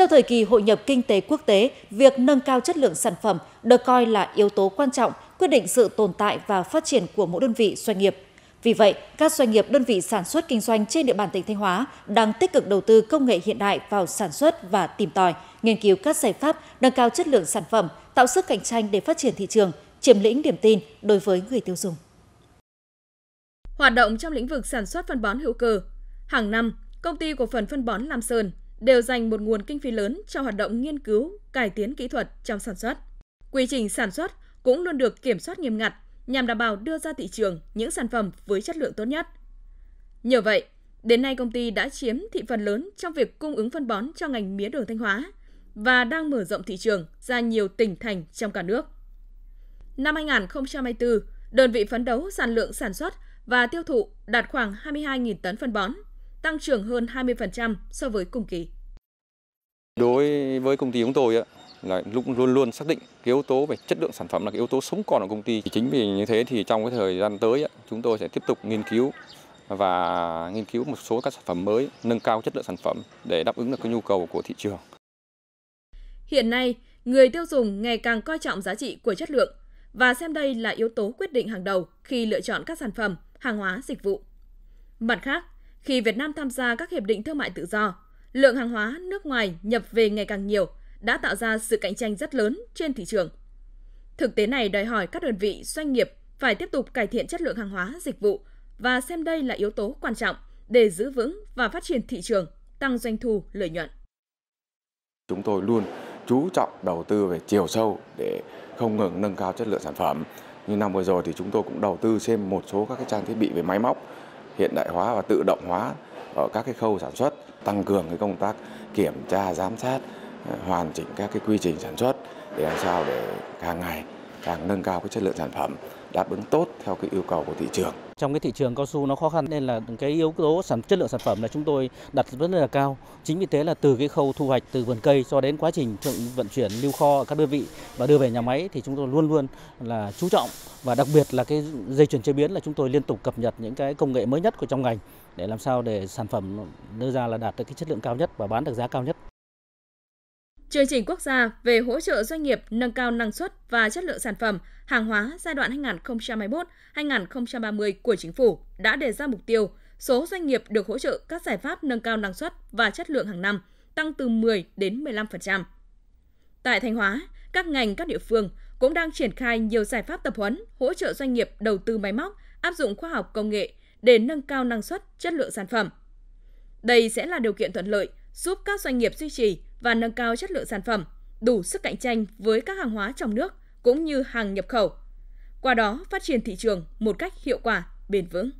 Trong thời kỳ hội nhập kinh tế quốc tế, việc nâng cao chất lượng sản phẩm được coi là yếu tố quan trọng quyết định sự tồn tại và phát triển của mỗi đơn vị doanh nghiệp. Vì vậy, các doanh nghiệp đơn vị sản xuất kinh doanh trên địa bàn tỉnh Thanh Hóa đang tích cực đầu tư công nghệ hiện đại vào sản xuất và tìm tòi, nghiên cứu các giải pháp nâng cao chất lượng sản phẩm, tạo sức cạnh tranh để phát triển thị trường, chiếm lĩnh niềm tin đối với người tiêu dùng. Hoạt động trong lĩnh vực sản xuất phân bón hữu cơ, hàng năm, công ty cổ phần phân bón Lam Sơn đều dành một nguồn kinh phí lớn cho hoạt động nghiên cứu, cải tiến kỹ thuật trong sản xuất. Quy trình sản xuất cũng luôn được kiểm soát nghiêm ngặt nhằm đảm bảo đưa ra thị trường những sản phẩm với chất lượng tốt nhất. Nhờ vậy, đến nay công ty đã chiếm thị phần lớn trong việc cung ứng phân bón cho ngành mía đường Thanh Hóa và đang mở rộng thị trường ra nhiều tỉnh thành trong cả nước. Năm 2024, đơn vị phấn đấu sản lượng sản xuất và tiêu thụ đạt khoảng 22.000 tấn phân bón, tăng trưởng hơn 20% so với cùng kỳ. Đối với công ty chúng tôi là lúc luôn luôn xác định cái yếu tố về chất lượng sản phẩm là cái yếu tố sống còn của công ty. Chính vì như thế thì trong cái thời gian tới chúng tôi sẽ tiếp tục nghiên cứu và nghiên cứu một số các sản phẩm mới nâng cao chất lượng sản phẩm để đáp ứng được cái nhu cầu của thị trường. Hiện nay, người tiêu dùng ngày càng coi trọng giá trị của chất lượng và xem đây là yếu tố quyết định hàng đầu khi lựa chọn các sản phẩm, hàng hóa, dịch vụ. Mặt khác, khi Việt Nam tham gia các hiệp định thương mại tự do, lượng hàng hóa nước ngoài nhập về ngày càng nhiều đã tạo ra sự cạnh tranh rất lớn trên thị trường. Thực tế này đòi hỏi các đơn vị doanh nghiệp phải tiếp tục cải thiện chất lượng hàng hóa, dịch vụ và xem đây là yếu tố quan trọng để giữ vững và phát triển thị trường, tăng doanh thu, lợi nhuận. Chúng tôi luôn chú trọng đầu tư về chiều sâu để không ngừng nâng cao chất lượng sản phẩm. Như năm vừa rồi thì chúng tôi cũng đầu tư thêm một số các cái trang thiết bị về máy móc hiện đại hóa và tự động hóa ở các cái khâu sản xuất tăng cường cái công tác kiểm tra giám sát ờ, hoàn chỉnh các cái quy trình sản xuất để làm sao để hàng ngày càng nâng cao cái chất lượng sản phẩm đáp ứng tốt theo cái yêu cầu của thị trường. Trong cái thị trường cao su nó khó khăn nên là cái yếu tố sản chất lượng sản phẩm là chúng tôi đặt rất là cao. Chính vì thế là từ cái khâu thu hoạch từ vườn cây cho đến quá trình vận chuyển lưu kho các đơn vị và đưa về nhà máy thì chúng tôi luôn luôn là chú trọng và đặc biệt là cái dây chuyền chế biến là chúng tôi liên tục cập nhật những cái công nghệ mới nhất của trong ngành để làm sao để sản phẩm đưa ra là đạt được cái chất lượng cao nhất và bán được giá cao nhất. Chương trình quốc gia về hỗ trợ doanh nghiệp nâng cao năng suất và chất lượng sản phẩm, hàng hóa giai đoạn 2021-2030 của chính phủ đã đề ra mục tiêu số doanh nghiệp được hỗ trợ các giải pháp nâng cao năng suất và chất lượng hàng năm tăng từ 10 đến 15%. Tại Thanh Hóa, các ngành các địa phương cũng đang triển khai nhiều giải pháp tập huấn hỗ trợ doanh nghiệp đầu tư máy móc, áp dụng khoa học công nghệ để nâng cao năng suất, chất lượng sản phẩm. Đây sẽ là điều kiện thuận lợi giúp các doanh nghiệp duy trì và nâng cao chất lượng sản phẩm, đủ sức cạnh tranh với các hàng hóa trong nước cũng như hàng nhập khẩu. Qua đó phát triển thị trường một cách hiệu quả, bền vững.